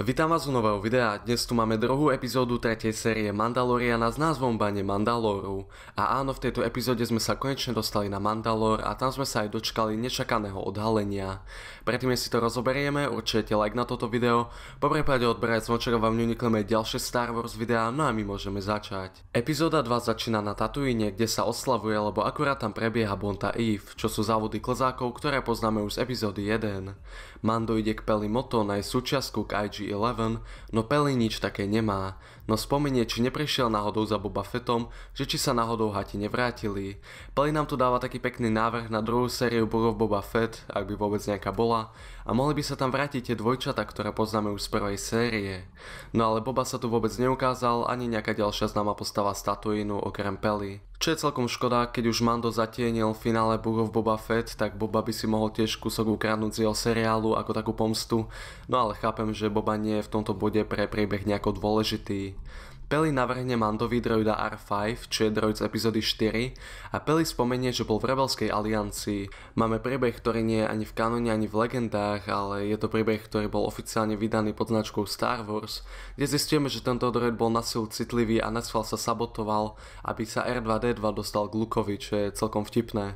Vítam vás u nového videa, dnes tu máme druhú epizódu tretej série Mandaloriana s názvom Bane Mandaloru. A áno, v tejto epizóde sme sa konečne dostali na Mandalor a tam sme sa aj dočkali nečakaného odhalenia. Predtým, si to rozoberieme, určite like na toto video, po prípade odberať zmočerov vám neunikneme ďalšie Star Wars videá, no a my môžeme začať. Epizóda 2 začína na Tatooine, kde sa oslavuje, lebo akurát tam prebieha Bonta Eve, čo sú závody klzákov, ktoré poznáme už z epizódy 1. Mando ide k Pelimoto na jej súčiastku k IG no Pelly nič také nemá, no spomenie, či neprešiel náhodou za Boba Fettom, že či sa náhodou hati nevrátili. Pelly nám tu dáva taký pekný návrh na druhú sériu Book Boba Fett, ak by vôbec nejaká bola, a mohli by sa tam vrátiť tie dvojčata, ktoré poznáme už z prvej série. No ale Boba sa tu vôbec neukázal, ani nejaká ďalšia známa postava z okrem Peli. Čo je celkom škoda, keď už Mando zatienil finále Book of Boba Fett, tak Boba by si mohol tiež kúsok ukradnúť z jeho seriálu ako takú pomstu, no ale chápem, že Boba nie je v tomto bode pre priebeh nejako dôležitý. Peli navrhne Mandovi droida R5, čo je droid z epizódy 4, a Peli spomenie, že bol v Rebelskej aliancii. Máme príbeh, ktorý nie je ani v kanóne, ani v legendách, ale je to príbeh, ktorý bol oficiálne vydaný pod značkou Star Wars, kde zistíme, že tento droid bol na silu citlivý a nasval sa sabotoval, aby sa R2D2 dostal k Lukovi, čo je celkom vtipné.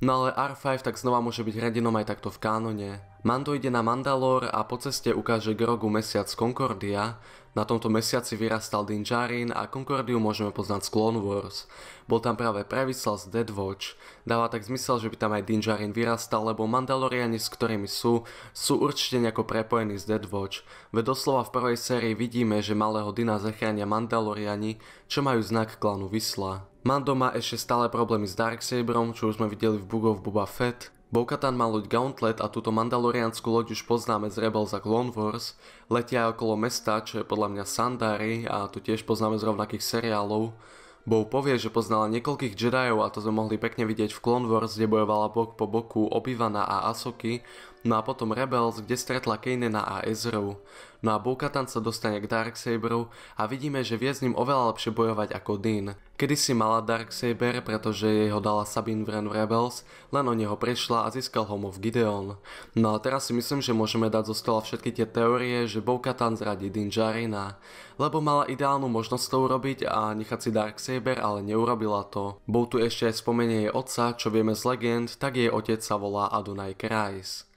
No ale R5 tak znova môže byť hrdinom aj takto v kánone. Mando ide na mandalore a po ceste ukáže Grogu mesiac Concordia, na tomto mesiaci vyrastal Din Djarin a Concordiu môžeme poznať z Clone Wars. Bol tam práve Previsel z Dead Watch. Dáva tak zmysel, že by tam aj Din Djarin vyrastal, lebo Mandaloriani, s ktorými sú, sú určite nejako prepojení z Dead Watch. Veď doslova v prvej sérii vidíme, že malého Dina zachránia Mandaloriani, čo majú znak klanu Vysla. Mando má ešte stále problémy s Darksaberom, čo už sme videli v Book of Boba Fett, Bokatan má loď Gauntlet a túto mandaloriánsku loď už poznáme z Rebels a Clone Wars. Letia okolo mesta, čo je podľa mňa Sandary a tu tiež poznáme z rovnakých seriálov. Bo povie, že poznala niekoľkých Jediov a to sme mohli pekne vidieť v Clone Wars, kde bojovala bok po boku Obivana a Asoky, no a potom Rebels, kde stretla Kanena a Ezra. No a Bokatan sa dostane k Dark Saberu a vidíme, že vie s ním oveľa lepšie bojovať ako Dean. Kedy si mala Dark Saber, pretože jej ho dala Sabine Wren v Rebels, len o neho prešla a získal ho mu v Gideon. No a teraz si myslím, že môžeme dať zo stola všetky tie teórie, že Bokatan zradí Din Jarina. lebo mala ideálnu možnosť to urobiť a nechať si Dark Saber ale neurobila to. Bol tu ešte aj spomenie jej otca, čo vieme z legend, tak jej otec sa volá Adonai Kreis.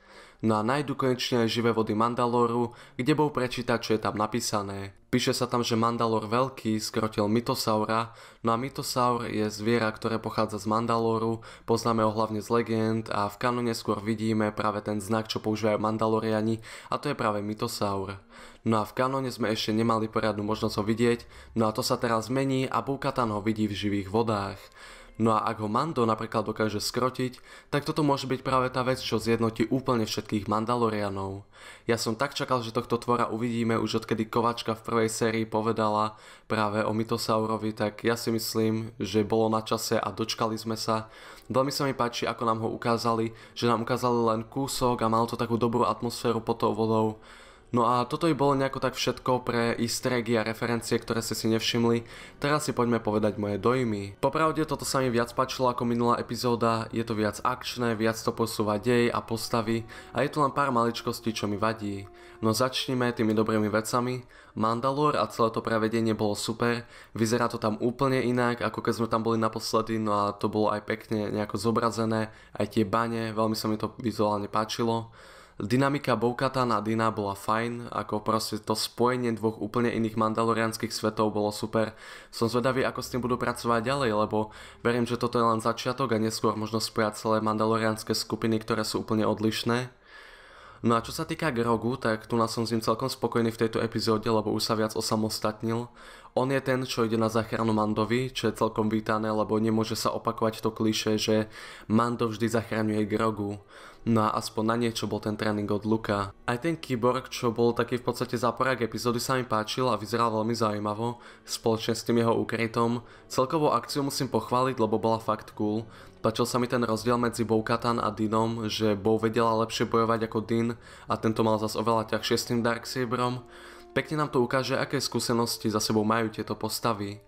No a nájdu konečne aj živé vody Mandaloru, kde bol prečítať, čo je tam napísané. Píše sa tam, že Mandalor veľký skrotil Mytosaura, no a Mytosaur je zviera, ktoré pochádza z Mandaloru, poznáme ho hlavne z legend a v kanone skôr vidíme práve ten znak, čo používajú Mandaloriani a to je práve Mytosaur. No a v kanone sme ešte nemali poriadnu možnosť ho vidieť, no a to sa teraz mení a Bukatan ho vidí v živých vodách. No a ak ho Mando napríklad dokáže skrotiť, tak toto môže byť práve tá vec, čo zjednotí úplne všetkých Mandalorianov. Ja som tak čakal, že tohto tvora uvidíme už odkedy Kovačka v prvej sérii povedala práve o Mythosaurovi, tak ja si myslím, že bolo na čase a dočkali sme sa. Veľmi sa mi páči, ako nám ho ukázali, že nám ukázali len kúsok a malo to takú dobrú atmosféru pod tou vodou. No a toto by bolo nejako tak všetko pre easter eggy a referencie, ktoré ste si nevšimli. Teraz si poďme povedať moje dojmy. Popravde toto sa mi viac páčilo ako minulá epizóda, je to viac akčné, viac to posúva dej a postavy a je tu len pár maličkostí, čo mi vadí. No začnime tými dobrými vecami. Mandalore a celé to prevedenie bolo super, vyzerá to tam úplne inak, ako keď sme tam boli naposledy, no a to bolo aj pekne nejako zobrazené, aj tie bane, veľmi sa mi to vizuálne páčilo dynamika Bokatana a Dina bola fajn, ako proste to spojenie dvoch úplne iných mandalorianských svetov bolo super. Som zvedavý, ako s tým budú pracovať ďalej, lebo verím, že toto je len začiatok a neskôr možno spojať celé mandalorianské skupiny, ktoré sú úplne odlišné. No a čo sa týka Grogu, tak tu nás som s ním celkom spokojný v tejto epizóde, lebo už sa viac osamostatnil. On je ten, čo ide na záchranu Mandovi, čo je celkom vítané, lebo nemôže sa opakovať to kliše, že Mando vždy zachraňuje Grogu. No a aspoň na niečo bol ten tréning od Luka. Aj ten kyborg, čo bol taký v podstate záporák epizódy sa mi páčil a vyzeral veľmi zaujímavo, spoločne s tým jeho ukrytom. Celkovú akciu musím pochváliť, lebo bola fakt cool. Pačil sa mi ten rozdiel medzi Bowkatan a Dinom, že Bow vedela lepšie bojovať ako Din a tento mal zas oveľa ťažšie s tým Darksabrom. Pekne nám to ukáže, aké skúsenosti za sebou majú tieto postavy.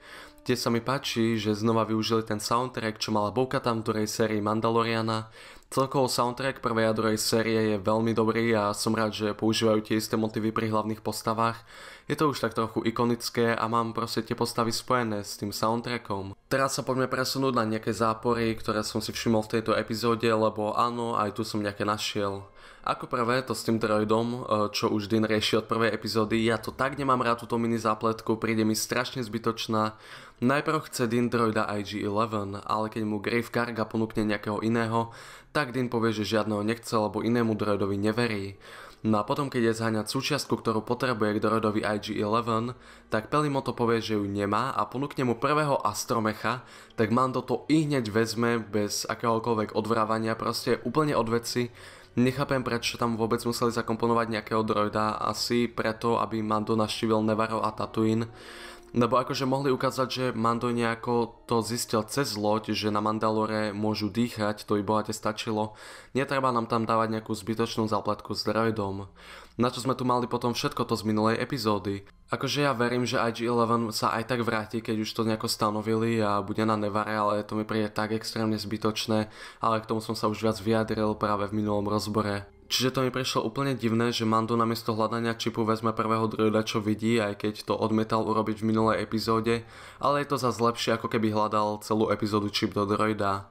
Tie sa mi páči, že znova využili ten soundtrack, čo mala Boukatan v ktorej sérii Mandaloriana Celkovo soundtrack prvej a druhej série je veľmi dobrý a som rád, že používajú tie isté motivy pri hlavných postavách. Je to už tak trochu ikonické a mám proste tie postavy spojené s tým soundtrackom teraz sa poďme presunúť na nejaké zápory, ktoré som si všimol v tejto epizóde, lebo áno, aj tu som nejaké našiel. Ako prvé, to s tým droidom, e, čo už Din rieši od prvej epizódy, ja to tak nemám rád túto mini zápletku, príde mi strašne zbytočná. Najprv chce Dean droida IG-11, ale keď mu Grave Karga ponúkne nejakého iného, tak Dean povie, že žiadneho nechce, lebo inému droidovi neverí. No a potom, keď je zháňať súčiastku, ktorú potrebuje k dorodovi IG-11, tak Pelimoto povie, že ju nemá a ponúkne mu prvého astromecha, tak Mando to i hneď vezme bez akéhokoľvek odvrávania, proste úplne od veci. Nechápem, prečo tam vôbec museli zakomponovať nejakého droida, asi preto, aby Mando naštívil Nevaro a Tatooine. Lebo akože mohli ukázať, že Mando nejako to zistil cez loď, že na Mandalore môžu dýchať, to i bohate stačilo. Netreba nám tam dávať nejakú zbytočnú záplatku s droidom. Na čo sme tu mali potom všetko to z minulej epizódy. Akože ja verím, že IG-11 sa aj tak vráti, keď už to nejako stanovili a bude na Nevare, ale to mi príde tak extrémne zbytočné, ale k tomu som sa už viac vyjadril práve v minulom rozbore. Čiže to mi prišlo úplne divné, že Mando namiesto hľadania čipu vezme prvého droida, čo vidí, aj keď to odmetal urobiť v minulej epizóde, ale je to zase lepšie, ako keby hľadal celú epizódu čip do droida.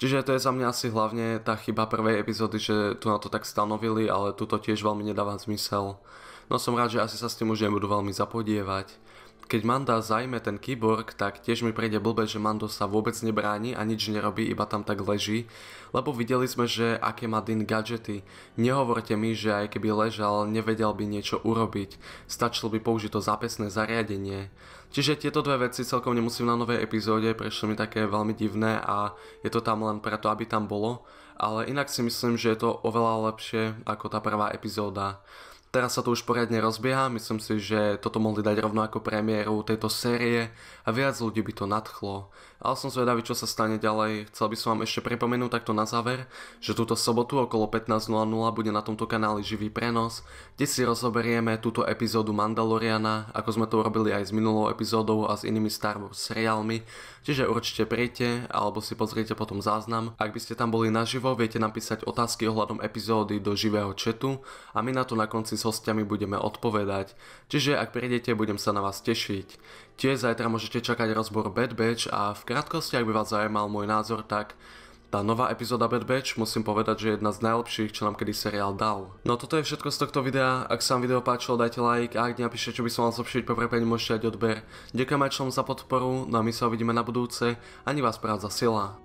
Čiže to je za mňa asi hlavne tá chyba prvej epizódy, že tu na to tak stanovili, ale tu to tiež veľmi nedáva zmysel. No som rád, že asi sa s tým už nebudú veľmi zapodievať keď Manda zajme ten kyborg, tak tiež mi prejde blbe, že Mando sa vôbec nebráni a nič nerobí, iba tam tak leží, lebo videli sme, že aké má Din gadžety. Nehovorte mi, že aj keby ležal, nevedel by niečo urobiť, stačilo by použiť to zápesné zariadenie. Čiže tieto dve veci celkom nemusím na novej epizóde, prešli mi také veľmi divné a je to tam len preto, aby tam bolo, ale inak si myslím, že je to oveľa lepšie ako tá prvá epizóda. Teraz sa to už poriadne rozbieha, myslím si, že toto mohli dať rovno ako premiéru tejto série a viac ľudí by to nadchlo. Ale som zvedavý, čo sa stane ďalej. Chcel by som vám ešte pripomenúť takto na záver, že túto sobotu okolo 15.00 bude na tomto kanáli živý prenos, kde si rozoberieme túto epizódu Mandaloriana, ako sme to urobili aj s minulou epizódou a s inými Star Wars seriálmi. Čiže určite príďte alebo si pozrite potom záznam. Ak by ste tam boli naživo, viete napísať otázky ohľadom epizódy do živého chatu a my na to na konci s hostiami budeme odpovedať. Čiže ak prídete, budem sa na vás tešiť. Tie zajtra môžete čakať rozbor Bad Batch a v krátkosti, ak by vás zaujímal môj názor, tak tá nová epizóda Bad Batch musím povedať, že je jedna z najlepších, čo nám kedy seriál dal. No toto je všetko z tohto videa, ak sa vám video páčilo dajte like a ak napíšte, čo by som mal zlepšiť, poprepeň môžete dať odber. Ďakujem aj členom za podporu, no a my sa uvidíme na budúce, ani vás práca sila.